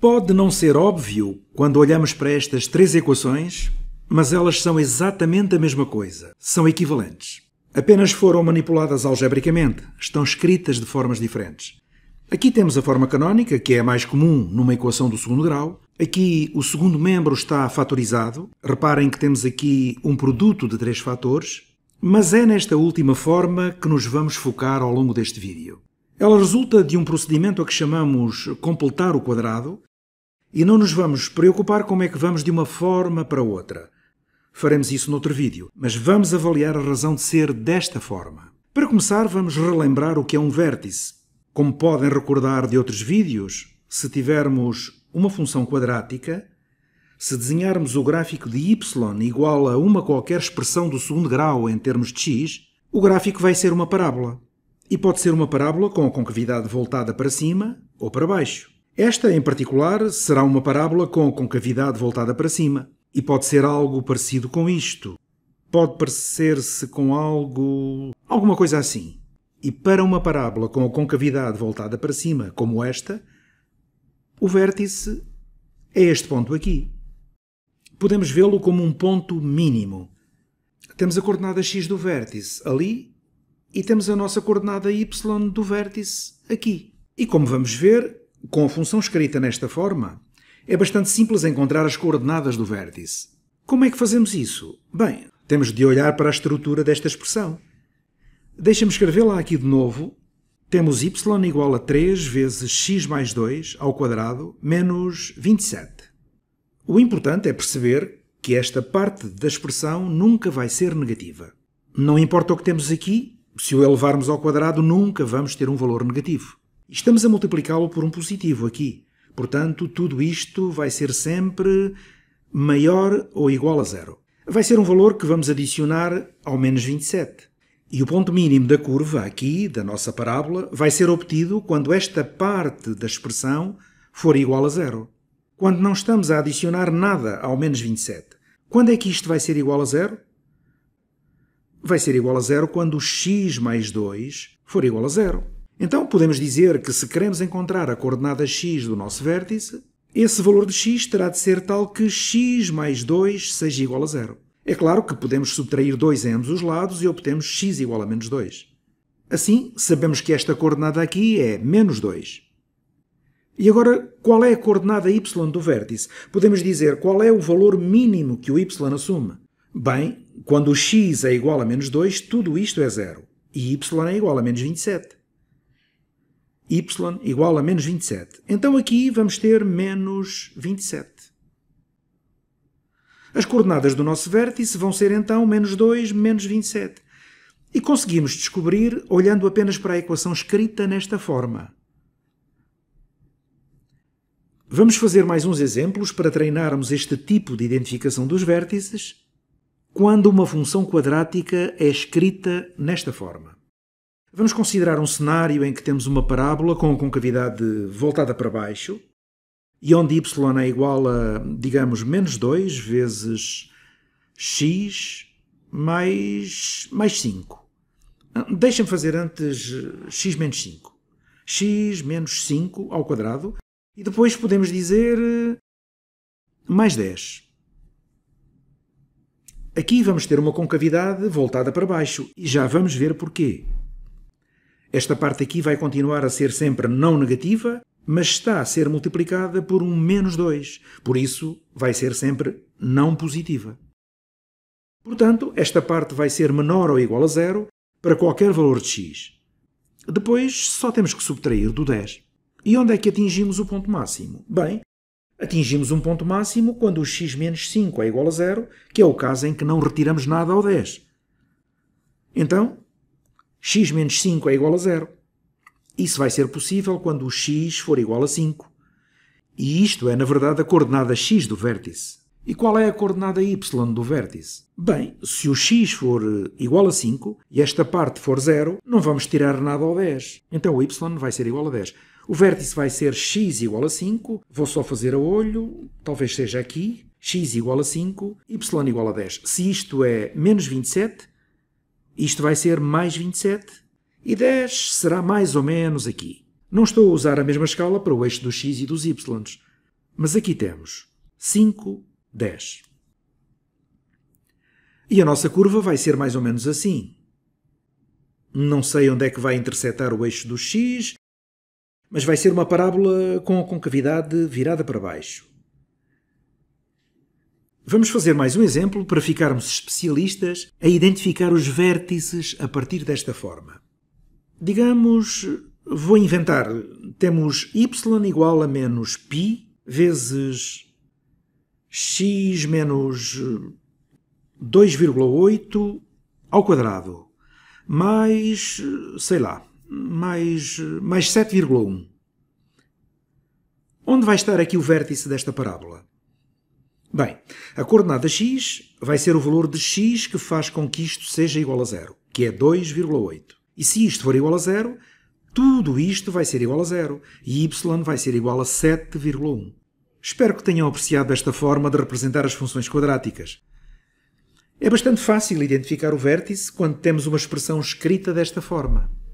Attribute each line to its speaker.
Speaker 1: Pode não ser óbvio quando olhamos para estas três equações, mas elas são exatamente a mesma coisa, são equivalentes. Apenas foram manipuladas algebricamente, estão escritas de formas diferentes. Aqui temos a forma canónica, que é a mais comum numa equação do segundo grau. Aqui o segundo membro está fatorizado. Reparem que temos aqui um produto de três fatores, mas é nesta última forma que nos vamos focar ao longo deste vídeo. Ela resulta de um procedimento a que chamamos completar o quadrado, e não nos vamos preocupar como é que vamos de uma forma para outra. Faremos isso noutro vídeo, mas vamos avaliar a razão de ser desta forma. Para começar, vamos relembrar o que é um vértice. Como podem recordar de outros vídeos, se tivermos uma função quadrática, se desenharmos o gráfico de y igual a uma qualquer expressão do segundo grau em termos de x, o gráfico vai ser uma parábola. E pode ser uma parábola com a concavidade voltada para cima ou para baixo. Esta, em particular, será uma parábola com concavidade voltada para cima, e pode ser algo parecido com isto. Pode parecer-se com algo. alguma coisa assim. E para uma parábola com a concavidade voltada para cima, como esta, o vértice é este ponto aqui. Podemos vê-lo como um ponto mínimo. Temos a coordenada x do vértice ali e temos a nossa coordenada y do vértice aqui. E como vamos ver, com a função escrita nesta forma, é bastante simples encontrar as coordenadas do vértice. Como é que fazemos isso? Bem, temos de olhar para a estrutura desta expressão. Deixa-me escrevê-la aqui de novo. Temos y igual a 3 vezes x mais 2 ao quadrado menos 27. O importante é perceber que esta parte da expressão nunca vai ser negativa. Não importa o que temos aqui, se o elevarmos ao quadrado, nunca vamos ter um valor negativo. Estamos a multiplicá-lo por um positivo aqui. Portanto, tudo isto vai ser sempre maior ou igual a zero. Vai ser um valor que vamos adicionar ao menos 27. E o ponto mínimo da curva, aqui, da nossa parábola, vai ser obtido quando esta parte da expressão for igual a zero. Quando não estamos a adicionar nada ao menos 27. Quando é que isto vai ser igual a zero? Vai ser igual a zero quando x mais 2 for igual a zero. Então podemos dizer que se queremos encontrar a coordenada x do nosso vértice, esse valor de x terá de ser tal que x mais 2 seja igual a zero. É claro que podemos subtrair 2 em ambos os lados e obtemos x igual a menos 2. Assim, sabemos que esta coordenada aqui é menos 2. E agora, qual é a coordenada y do vértice? Podemos dizer qual é o valor mínimo que o y assume. Bem, quando o x é igual a menos 2, tudo isto é zero. E y é igual a menos 27 y igual a menos 27. Então aqui vamos ter menos 27. As coordenadas do nosso vértice vão ser então menos 2, menos 27. E conseguimos descobrir olhando apenas para a equação escrita nesta forma. Vamos fazer mais uns exemplos para treinarmos este tipo de identificação dos vértices quando uma função quadrática é escrita nesta forma. Vamos considerar um cenário em que temos uma parábola com concavidade voltada para baixo e onde y é igual a, digamos, menos 2 vezes x mais, mais 5. Deixem-me fazer antes x menos 5. x menos 5 ao quadrado e depois podemos dizer eh, mais 10. Aqui vamos ter uma concavidade voltada para baixo e já vamos ver porquê. Esta parte aqui vai continuar a ser sempre não negativa, mas está a ser multiplicada por um menos 2, por isso vai ser sempre não positiva. Portanto, esta parte vai ser menor ou igual a zero para qualquer valor de x. Depois, só temos que subtrair do 10. E onde é que atingimos o ponto máximo? Bem, atingimos um ponto máximo quando o x menos 5 é igual a zero, que é o caso em que não retiramos nada ao 10. Então, x menos 5 é igual a zero. Isso vai ser possível quando o x for igual a 5. E isto é, na verdade, a coordenada x do vértice. E qual é a coordenada y do vértice? Bem, se o x for igual a 5 e esta parte for zero, não vamos tirar nada ao 10. Então o y vai ser igual a 10. O vértice vai ser x igual a 5, vou só fazer a olho, talvez seja aqui, x igual a 5, y igual a 10. Se isto é menos 27, isto vai ser mais 27. E 10 será mais ou menos aqui. Não estou a usar a mesma escala para o eixo dos x e dos y, mas aqui temos 5, 10. E a nossa curva vai ser mais ou menos assim. Não sei onde é que vai interceptar o eixo do x, mas vai ser uma parábola com a concavidade virada para baixo. Vamos fazer mais um exemplo para ficarmos especialistas a identificar os vértices a partir desta forma. Digamos, vou inventar, temos y igual a menos π vezes x menos 2,8 ao quadrado, mais, sei lá, mais, mais 7,1. Onde vai estar aqui o vértice desta parábola? Bem, a coordenada x vai ser o valor de x que faz com que isto seja igual a zero, que é 2,8. E se isto for igual a zero, tudo isto vai ser igual a zero e y vai ser igual a 7,1. Espero que tenham apreciado esta forma de representar as funções quadráticas. É bastante fácil identificar o vértice quando temos uma expressão escrita desta forma.